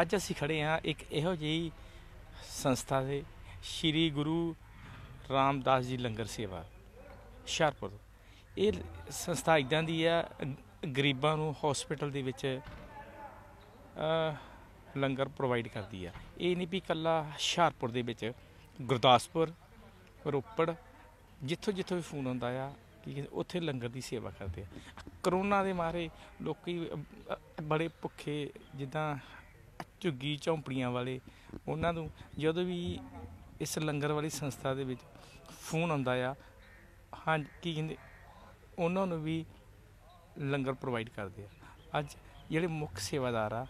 ਅੱਜ ਅਸੀਂ ਖੜੇ ਹਾਂ ਇੱਕ ਇਹੋ ਜਿਹੀ ਸੰਸਥਾ ਦੇ ਸ਼੍ਰੀ ਗੁਰੂ ਰਾਮਦਾਸ ਜੀ ਲੰਗਰ ਸੇਵਾ ਹੁਸ਼ਿਆਰਪੁਰ ਇਹ ਸੰਸਥਾ ਇਦਾਂ ਦੀ ਆ ਗਰੀਬਾਂ ਨੂੰ ਹਸਪੀਟਲ ਦੇ ਵਿੱਚ ਲੰਗਰ ਪ੍ਰੋਵਾਈਡ ਕਰਦੀ ਆ ਇਹ ਨਹੀਂ ਵੀ ਕੱਲਾ ਹੁਸ਼ਿਆਰਪੁਰ ਦੇ ਵਿੱਚ ਗੁਰਦਾਸਪੁਰ ਰੋਪੜ ਜਿੱਥੋਂ ਜਿੱਥੋਂ ਵੀ ਫੋਨ ਆਉਂਦਾ ਆ ਕਿ ਉੱਥੇ ਲੰਗਰ ਦੀ ਸੇਵਾ ਕਰਦੇ ਆ ਕਰੋਨਾ ਦੇ ਮਾਰੇ ਲੋਕੀ ਬੜੇ ਭੁੱਖੇ ਜਿੱਦਾਂ ਝੁੱਗੀ ਝੌਂਪੜੀਆਂ ਵਾਲੇ ਉਹਨਾਂ ਨੂੰ ਜਦੋਂ ਵੀ ਇਸ ਲੰਗਰ ਵਾਲੀ ਸੰਸਥਾ ਦੇ ਵਿੱਚ ਫੋਨ ਆਉਂਦਾ ਆ ਹਾਂ ਕੀ ਕਹਿੰਦੇ ਉਹਨਾਂ ਨੂੰ ਵੀ ਲੰਗਰ ਪ੍ਰੋਵਾਈਡ ਕਰਦੇ ਆ ਅੱਜ ਜਿਹੜੇ ਮੁੱਖ ਸੇਵਾਦਾਰ ਆ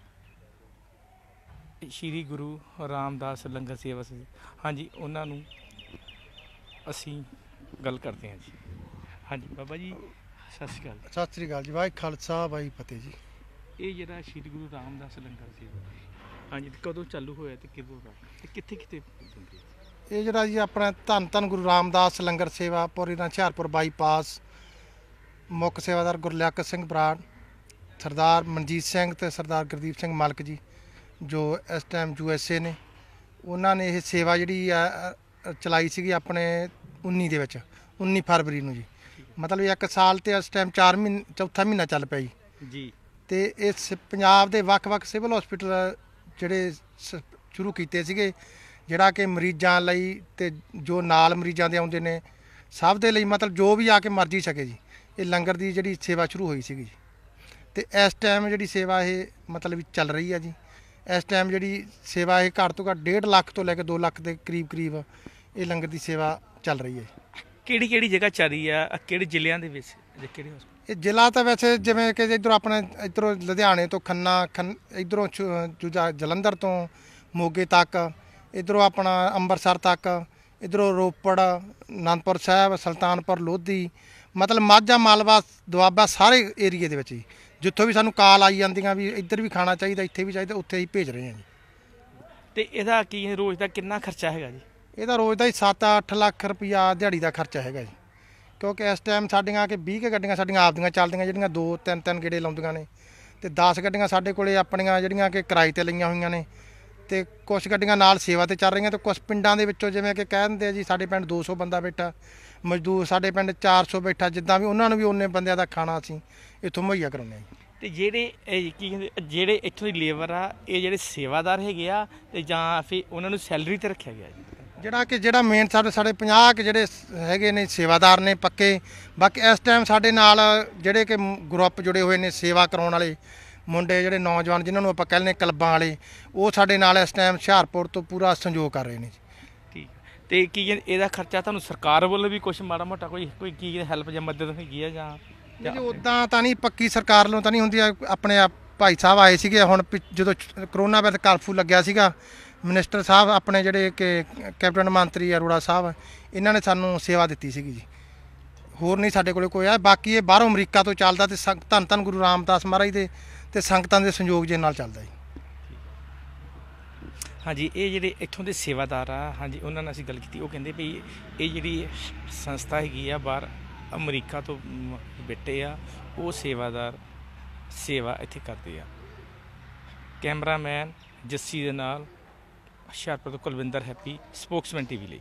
ਸ਼੍ਰੀ ਗੁਰੂ ਰਾਮਦਾਸ ਲੰਗਰ ਸੇਵਾ ਸੰਸਥਾ ਹਾਂਜੀ ਉਹਨਾਂ ਨੂੰ ਅਸੀਂ ਗੱਲ ਕਰਦੇ ਹਾਂ ਜੀ ਹਾਂਜੀ ਬਾਬਾ ਜੀ ਸਤਿ ਸ਼੍ਰੀ ਅਕਾਲ ਸਤਿ ਸ਼੍ਰੀ ਅਕਾਲ ਜੀ ਵਾਹਿਗੁਰੂ ਖਾਲਸਾ ਵਾਹਿਗੁਰੂ ਫਤਿਹ ਜੀ ਇਹ ਜਿਹੜਾ ਸ਼੍ਰੀ ਗੁਰੂ ਰਾਮਦਾਸ ਲੰਗਰ ਸੀ ਹਾਂਜੀ ਕਦੋਂ ਚਾਲੂ ਹੋਇਆ ਤੇ ਕਿਦੋਂ ਦਾ ਤੇ ਕਿੱਥੇ ਕਿੱਥੇ ਦਿੰਦੇ ਇਹ ਜਿਹੜਾ ਜੀ ਆਪਣਾ ਧੰਨ ਧੰਨ ਗੁਰੂ ਰਾਮਦਾਸ ਲੰਗਰ ਸੇਵਾ ਦਾ ਹਿਆਰਪੁਰ ਬਾਈਪਾਸ ਮੁੱਖ ਸੇਵਾਦਾਰ ਗੁਰਲਿਆਕ ਸਿੰਘ ਬਰਾੜ ਸਰਦਾਰ ਮਨਜੀਤ ਸਿੰਘ ਤੇ ਸਰਦਾਰ ਗੁਰਦੀਪ ਸਿੰਘ ਮਾਲਕ ਜੀ ਜੋ ਇਸ ਟਾਈਮ ਯੂ ਐਸ ਏ ਨੇ ਉਹਨਾਂ ਨੇ ਇਹ ਸੇਵਾ ਜਿਹੜੀ ਆ ਚਲਾਈ ਸੀਗੀ ਆਪਣੇ 19 ਦੇ ਵਿੱਚ 19 ਫਰਵਰੀ ਨੂੰ ਜੀ ਮਤਲਬ ਇੱਕ ਸਾਲ ਤੇ ਇਸ ਟਾਈਮ 4 ਮਹੀਨੇ ਚੌਥਾ ਮਹੀਨਾ ਚੱਲ ਪਿਆ ਜੀ ਜੀ ਤੇ ਇਸ ਪੰਜਾਬ ਦੇ ਵੱਖ-ਵੱਖ ਸਿਵਲ ਹਸਪੀਟਲ ਜਿਹੜੇ ਸ਼ੁਰੂ ਕੀਤੇ ਸੀਗੇ ਜਿਹੜਾ ਕਿ ਮਰੀਜ਼ਾਂ ਲਈ ਤੇ ਜੋ ਨਾਲ ਮਰੀਜ਼ਾਂ ਦੇ ਆਉਂਦੇ ਨੇ ਸਭ ਦੇ ਲਈ ਮਤਲਬ ਜੋ ਵੀ ਆ ਕੇ ਮਰਜ਼ੀ ਸਕੇ ਜੀ ਇਹ ਲੰਗਰ ਦੀ ਜਿਹੜੀ ਸੇਵਾ ਸ਼ੁਰੂ ਹੋਈ ਸੀਗੀ ਜੀ ਤੇ ਇਸ ਟਾਈਮ ਜਿਹੜੀ ਸੇਵਾ ਇਹ ਮਤਲਬ ਚੱਲ ਰਹੀ ਆ ਜੀ ਇਸ ਟਾਈਮ ਜਿਹੜੀ ਸੇਵਾ ਇਹ ਘੱਟ ਤੋਂ ਘੱਟ 1.5 ਲੱਖ ਤੋਂ ਲੈ ਕੇ 2 ਲੱਖ ਦੇ ਕਰੀਬ ਕਰੀਬ ਇਹ ਲੰਗਰ ਦੀ ਸੇਵਾ ਚੱਲ ਰਹੀ ਹੈ ਕਿਹੜੀ ਕਿਹੜੀ ਜਗ੍ਹਾ ਚੱਲ ਰਹੀ ਆ ਕਿਹੜੇ ਜ਼ਿਲ੍ਹਿਆਂ ਦੇ ਵਿੱਚ ਕਿਹੜੇ ਇਹ ਜ਼ਿਲ੍ਹਾ ਤਾਂ ਵੈਸੇ ਜਿਵੇਂ ਕਿ ਇਧਰ ਆਪਣਾ ਇਧਰੋਂ ਲੁਧਿਆਣੇ ਤੋਂ ਖੰਨਾ ਇਧਰੋਂ ਜਲੰਧਰ ਤੋਂ ਮੋਗੇ ਤੱਕ ਇਧਰੋਂ ਆਪਣਾ ਅੰਮ੍ਰਿਤਸਰ ਤੱਕ ਇਧਰੋਂ ਰੋਪੜ ਨਾਨਪੁਰ ਸਾਹਿਬ ਸੁਲਤਾਨਪੁਰ ਲੋਧੀ ਮਤਲਬ ਮਾਝਾ ਮਾਲਵਾ ਦੁਆਬਾ ਸਾਰੇ ਏਰੀਏ ਦੇ ਵਿੱਚ ਜੀ ਜਿੱਥੋਂ ਵੀ ਸਾਨੂੰ ਕਾਲ ਆਈ ਜਾਂਦੀਆਂ ਵੀ ਇੱਧਰ ਵੀ ਖਾਣਾ ਚਾਹੀਦਾ ਇੱਥੇ ਵੀ ਚਾਹੀਦਾ ਉੱਥੇ ਹੀ ਭੇਜ ਰਹੇ ਹਾਂ ਜੀ ਤੇ ਇਹਦਾ ਕੀ ਰੋਜ਼ ਦਾ ਕਿੰਨਾ ਖਰਚਾ ਹੈਗਾ ਜੀ ਇਹਦਾ ਰੋਜ਼ ਦਾ ਹੀ 7-8 ਲੱਖ ਰੁਪਇਆ ਦਿਹਾੜੀ ਦਾ ਖਰਚਾ ਹੈਗਾ ਜੀ ਕਿਉਂਕਿ ਇਸ ਟਾਈਮ ਸਾਡੀਆਂ ਕਿ 20 ਕੇ ਗੱਡੀਆਂ ਸਾਡੀਆਂ ਆਪਦੀਆਂ ਚੱਲਦੀਆਂ ਜਿਹੜੀਆਂ 2 3 3 ਗੇੜੇ ਲਾਉਂਦੀਆਂ ਨੇ ਤੇ 10 ਗੱਡੀਆਂ ਸਾਡੇ ਕੋਲੇ ਆਪਣੀਆਂ ਜਿਹੜੀਆਂ ਕਿ ਕਿਰਾਏ ਤੇ ਲਈਆਂ ਹੋਈਆਂ ਨੇ ਤੇ ਕੁਝ ਗੱਡੀਆਂ ਨਾਲ ਸੇਵਾ ਤੇ ਚੱਲ ਰਹੀਆਂ ਤੇ ਕੁਝ ਪਿੰਡਾਂ ਦੇ ਵਿੱਚੋਂ ਜਿਵੇਂ ਕਿ ਕਹਿ ਦਿੰਦੇ ਆ ਜੀ ਸਾਡੇ ਪਿੰਡ 200 ਬੰਦਾ ਬੈਠਾ ਮਜ਼ਦੂਰ ਸਾਡੇ ਪਿੰਡ 400 ਬੈਠਾ ਜਿੱਦਾਂ ਵੀ ਉਹਨਾਂ ਨੂੰ ਵੀ ਉਹਨੇ ਬੰਦਿਆਂ ਦਾ ਖਾਣਾ ਅਸੀਂ ਇੱਥੋਂ ਮੁਹੱਈਆ ਕਰਾਉਂਦੇ ਆ ਤੇ ਜਿਹੜੇ ਇਹ ਕੀ ਕਹਿੰਦੇ ਜਿਹੜੇ ਇੱਥੋਂ ਦੀ ਲੇਬਰ ਆ ਇਹ ਜਿਹੜੇ ਸੇਵਾਦਾਰ ਹੈਗੇ ਆ ਤੇ ਜਾਂ ਫਿਰ ਉਹਨਾਂ ਨੂੰ ਸੈਲਰੀ ਤੇ ਰੱਖਿਆ ਗਿਆ ਜੀ ਜਿਹੜਾ ਕਿ ਜਿਹੜਾ ਮੇਨ ਸਾਡੇ ਸਾਡੇ 50 ਕਿ ਜਿਹੜੇ ਹੈਗੇ ਨੇ ਸੇਵਾਦਾਰ ਨੇ ਪੱਕੇ ਬਾਕੀ ਇਸ ਟਾਈਮ ਸਾਡੇ ਨਾਲ ਜਿਹੜੇ ਕਿ ਗਰੁੱਪ ਜੁੜੇ ਹੋਏ ਨੇ ਸੇਵਾ ਕਰਾਉਣ ਵਾਲੇ ਮੁੰਡੇ ਜਿਹੜੇ ਨੌਜਵਾਨ ਜਿਨ੍ਹਾਂ ਨੂੰ ਆਪਾਂ ਕਹਿੰਦੇ ਕਲੱਬਾਂ ਵਾਲੇ ਉਹ ਸਾਡੇ ਨਾਲ ਇਸ ਟਾਈਮ ਹੁਸ਼ਿਆਰਪੁਰ ਤੋਂ ਪੂਰਾ ਸਹਿਯੋਗ ਕਰ ਰਹੇ ਨੇ ਠੀਕ ਤੇ ਕੀ ਇਹਦਾ ਖਰਚਾ ਤੁਹਾਨੂੰ ਸਰਕਾਰ ਵੱਲੋਂ ਵੀ ਕੁਝ ਮਾੜਾ ਮੋਟਾ ਕੋਈ ਕੋਈ ਕੀ ਹੈਲਪ ਜਾਂ ਮਦਦ ਹੈਗੀ ਹੈ ਜਾਂ ਜੀ ਉਦਾਂ ਤਾਂ ਨਹੀਂ ਪੱਕੀ ਸਰਕਾਰ ਵੱਲੋਂ ਤਾਂ ਨਹੀਂ ਹੁੰਦੀ ਆਪਣੇ ਆਪ ਭਾਈ ਸਾਹਿਬ ਆਏ ਸੀਗੇ ਹੁਣ ਜਦੋਂ ਕਰੋਨਾ ਵਾਇਰਸ ਕਰਫੂ ਲੱਗਿਆ ਸੀਗਾ ਮਿਨਿਸਟਰ ਸਾਹਿਬ ਆਪਣੇ ਜਿਹੜੇ ਕਿ ਕੈਪਟਨ ਮੰਤਰੀ ਅਰੋੜਾ ਸਾਹਿਬ ਇਹਨਾਂ ਨੇ ਸਾਨੂੰ ਸੇਵਾ ਦਿੱਤੀ ਸੀਗੀ ਜੀ ਹੋਰ ਨਹੀਂ ਸਾਡੇ ਕੋਲੇ ਕੋਈ ਆ ਬਾਕੀ ਇਹ ਬਾਹਰੋਂ ਅਮਰੀਕਾ ਤੋਂ ਚੱਲਦਾ ਤੇ ਧੰਨ ਧੰਨ ਗੁਰੂ ਰਾਮਦਾਸ ਮਹਾਰਾਜ ਦੇ ਤੇ ਸੰਗਤਾਂ ਦੇ ਸੰਯੋਗ ਜੇ ਨਾਲ ਚੱਲਦਾ ਜੀ ਹਾਂਜੀ ਇਹ ਜਿਹੜੇ ਇੱਥੋਂ ਦੇ ਸੇਵਾਦਾਰ ਆ ਹਾਂਜੀ ਉਹਨਾਂ ਨਾਲ ਅਸੀਂ ਗੱਲ ਕੀਤੀ ਉਹ ਕਹਿੰਦੇ ਵੀ ਇਹ ਜਿਹੜੀ ਸੰਸਥਾ ਹੈਗੀ ਆ ਬਾਹਰ ਅਮਰੀਕਾ ਤੋਂ ਬਿੱਟੇ ਆ ਉਹ ਸੇਵਾਦਾਰ ਸੇਵਾ ਇੱਥੇ ਕਰਦੇ ਆ ਕੈਮਰਾਮੈਨ ਜੱਸੀ ਦੇ ਨਾਲ ਹੁਸ਼ਿਆਰਪੁਰ ਤੋਂ ਕੁਲਵਿੰਦਰ ਹੈਪੀ ਸਪੋਕਸਮੈਨ ਟੀਵੀ ਲਈ